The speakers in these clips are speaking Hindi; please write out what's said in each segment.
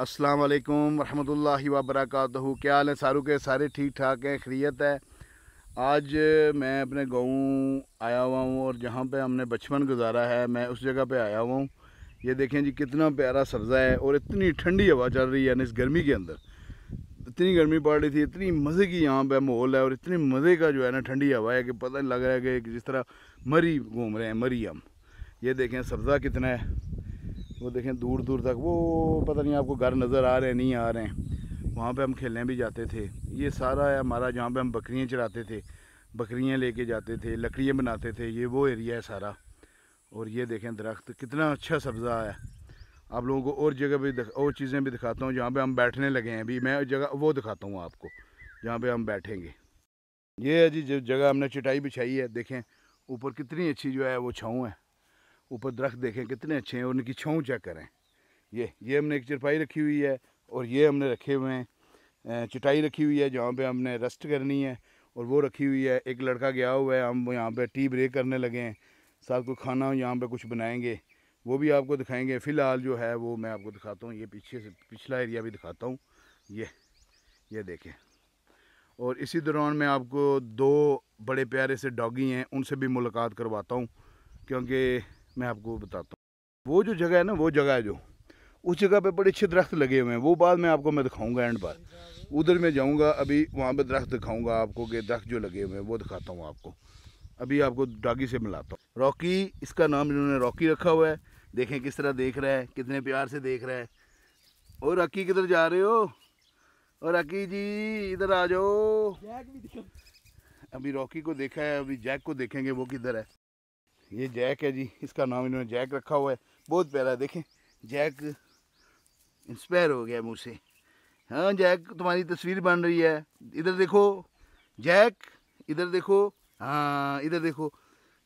अस्सलाम वालेकुम रहमतुल्लाहि व बरकातहू क्या हाल है सारू के सारे ठीक ठाक हैं खैरियत है आज मैं अपने गाँव आया हुआ हूँ और जहाँ पे हमने बचपन गुजारा है मैं उस जगह पे आया हुआ हूँ ये देखें जी कितना प्यारा सब्ज़ा है और इतनी ठंडी हवा चल रही है इस गर्मी के अंदर इतनी गर्मी पड़ रही थी इतनी मज़े की यहाँ पे माहौल है और इतने मज़े का जो है ना ठंडी हवा है कि पता नहीं लग रहा है कि जिस तरह मरी घूम रहे हैं मरी हम ये देखें सब्ज़ा कितना है वो देखें दूर दूर तक वो पता नहीं आपको घर नज़र आ रहे हैं नहीं आ रहे हैं वहाँ पे हम खेलने भी जाते थे ये सारा है हमारा जहाँ पे हम बकरियाँ चराते थे बकरियाँ लेके जाते थे लकड़ियाँ बनाते थे ये वो एरिया है सारा और ये देखें दरख्त कितना अच्छा सब्ज़ा है आप लोगों को और जगह भी और चीज़ें भी दिखाता हूँ जहाँ पर हम बैठने लगे हैं अभी मैं जगह वो दिखाता हूँ आपको जहाँ पर हम बैठेंगे ये है जी जो जगह हमने चटाई बिछाई है देखें ऊपर कितनी अच्छी जो है वो छाँव है ऊपर दरख्त देखें कितने अच्छे हैं और उनकी छाँव चेक करें ये ये हमने एक चरपाई रखी हुई है और ये हमने रखे हुए हैं चटाई रखी हुई है जहाँ पे हमने रेस्ट करनी है और वो रखी हुई है एक लड़का गया हुआ है हम यहाँ पे टी ब्रेक करने लगे हैं साथ को खाना यहाँ पे कुछ बनाएंगे वो भी आपको दिखाएंगे फ़िलहाल जो है वो मैं आपको दिखाता हूँ ये पीछे से पिछला एरिया भी दिखाता हूँ ये ये देखें और इसी दौरान मैं आपको दो बड़े प्यारे से डॉगी हैं उनसे भी मुलाकात करवाता हूँ क्योंकि मैं आपको बताता हूँ वो जो जगह है ना वो जगह है जो उस जगह पे बड़े अच्छे दरख्त लगे हुए हैं वो बाद में आपको मैं दिखाऊंगा एंड बार उधर मैं जाऊंगा अभी वहाँ पे दरख्त दिखाऊंगा आपको कि दरख्त जो लगे हुए हैं वो दिखाता हूँ आपको अभी आपको डागी से मिलाता हूँ रॉकी इसका नाम इन्होंने रॉकी रखा हुआ है देखें किस तरह देख रहा है कितने प्यार से देख रहा है और रॉकी किधर जा रहे हो और रॉकी जी इधर आ जाओ अभी रॉकी को देखा है अभी जैक को देखेंगे वो किधर है ये जैक है जी इसका नाम इन्होंने जैक रखा हुआ है बहुत प्यारा देखें जैक इंस्पायर हो गया मुझसे हाँ जैक तुम्हारी तस्वीर बन रही है इधर देखो जैक इधर देखो हाँ इधर देखो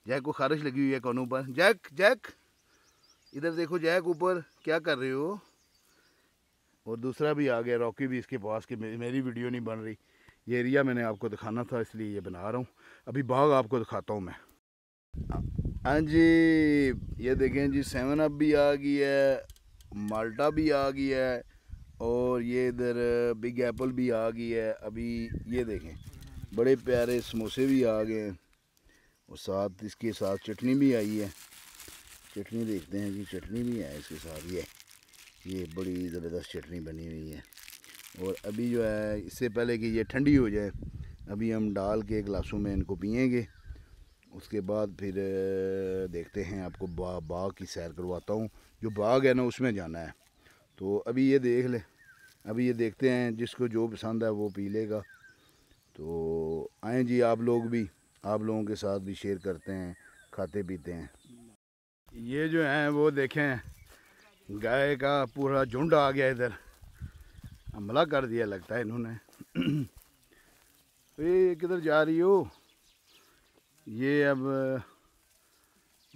जैक को खारिश लगी हुई है कौनों पर जैक जैक इधर देखो जैक ऊपर क्या कर रहे हो और दूसरा भी आ गया रॉकी भी इसके पास कि मेरी वीडियो नहीं बन रही ये एरिया मैंने आपको दिखाना था इसलिए ये बना रहा हूँ अभी बाग आपको दिखाता हूँ मैं हाँ। हाँ जी ये देखें जी सेवन अप भी आ गई है माल्टा भी आ गई है और ये इधर बिग एप्पल भी आ गई है अभी ये देखें बड़े प्यारे समोसे भी आ गए हैं और साथ इसके साथ चटनी भी आई है चटनी देखते हैं जी चटनी भी है इसके साथ ये ये बड़ी ज़बरदस्त चटनी बनी हुई है और अभी जो है इससे पहले कि ये ठंडी हो जाए अभी हम डाल के गिलासों में इनको पियेंगे उसके बाद फिर देखते हैं आपको बा, बाग की सैर करवाता हूँ जो बाग है ना उसमें जाना है तो अभी ये देख ले अभी ये देखते हैं जिसको जो पसंद है वो पी लेगा तो आए जी आप लोग भी आप लोगों के साथ भी शेयर करते हैं खाते पीते हैं ये जो हैं वो देखें गाय का पूरा झुंड आ गया इधर हमला कर दिया लगता है इन्होंने तो ये किधर जा रही हो ये अब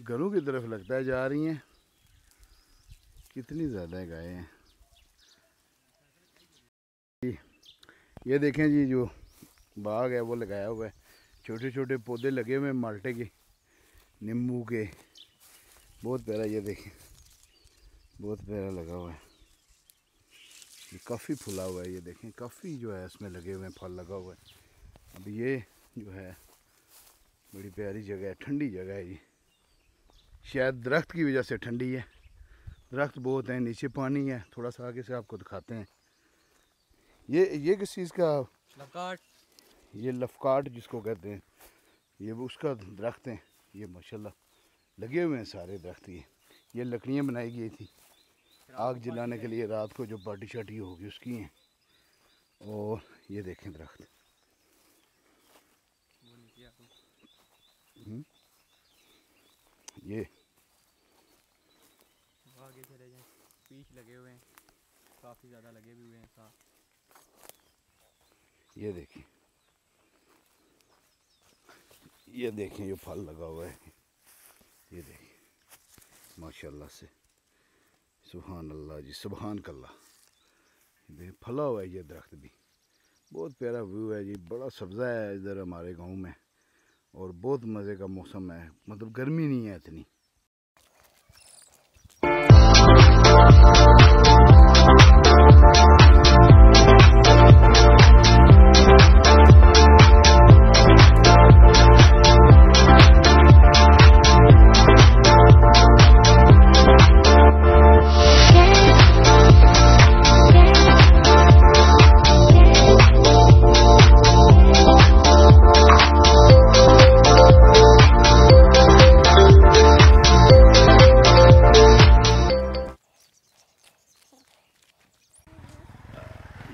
घरों की तरफ लगता है जा रही हैं कितनी ज़्यादा गाय हैं ये देखें जी जो बाग है वो लगाया हुआ है छोटे छोटे पौधे लगे हुए हैं माल्टे के नींबू के बहुत प्यारा ये देखें बहुत प्यारा लगा हुआ है ये काफ़ी फुला हुआ है ये देखें काफ़ी जो है इसमें लगे हुए हैं फल लगा हुआ है अब ये जो है बड़ी प्यारी जगह है ठंडी जगह है जी शायद दरख्त की वजह से ठंडी है दरख्त बहुत हैं नीचे पानी है थोड़ा सा आगे से आपको दिखाते हैं ये ये किस चीज़ का लफकाट ये लफकाट जिसको कहते हैं ये उसका दरख्त है ये माशाल्लाह लगे हुए हैं सारे दरख्त ये ये लकड़ियाँ बनाई गई थी आग जलाने के लिए रात को जो बाटी शाटी होगी उसकी हैं और ये देखें दरख्त हम्म mm-hmm. ये आगे चले जाएं पीछ लगे हुए हैं काफ़ी ज़्यादा लगे भी हुए हैं साथ ये देखिए ये देखें ये फल लगा हुआ है ये देखें माशाल्लाह से सुबहान अल्लाह जी सुबहान कल्ला देखिए फला हुआ है ये दरख्त भी बहुत प्यारा व्यू है जी बड़ा सब्ज़ा है इधर हमारे गांव में और बहुत मज़े का मौसम है मतलब गर्मी नहीं है इतनी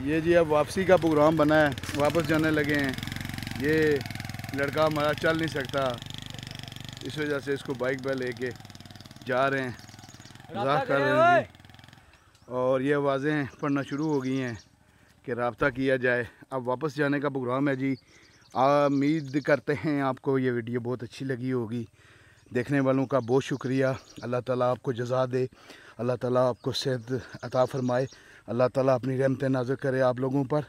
ये जी अब वापसी का प्रोग्राम बना है वापस जाने लगे हैं ये लड़का हमारा चल नहीं सकता इस वजह से इसको बाइक पर लेके जा रहे हैं मजाक कर रहे हैं और ये आवाज़ें पढ़ना शुरू हो गई हैं कि रबता किया जाए अब वापस जाने का प्रोग्राम है जी उम्मीद करते हैं आपको ये वीडियो बहुत अच्छी लगी होगी देखने वालों का बहुत शुक्रिया अल्लाह ताला आपको जजा दे अल्लाह ताला आपको सेहत अता फरमाए अल्लाह ताला अपनी रहमत नाज करे आप लोगों पर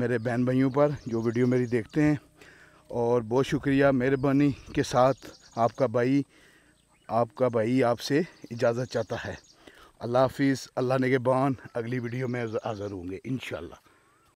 मेरे बहन भाइयों पर जो वीडियो मेरी देखते हैं और बहुत शुक्रिया मेहरबानी के साथ आपका भाई आपका भाई आपसे इजाज़त चाहता है अल्लाह हाफिज़ अल्लाह ने के बान अगली वीडियो में हाज़र होंगे इन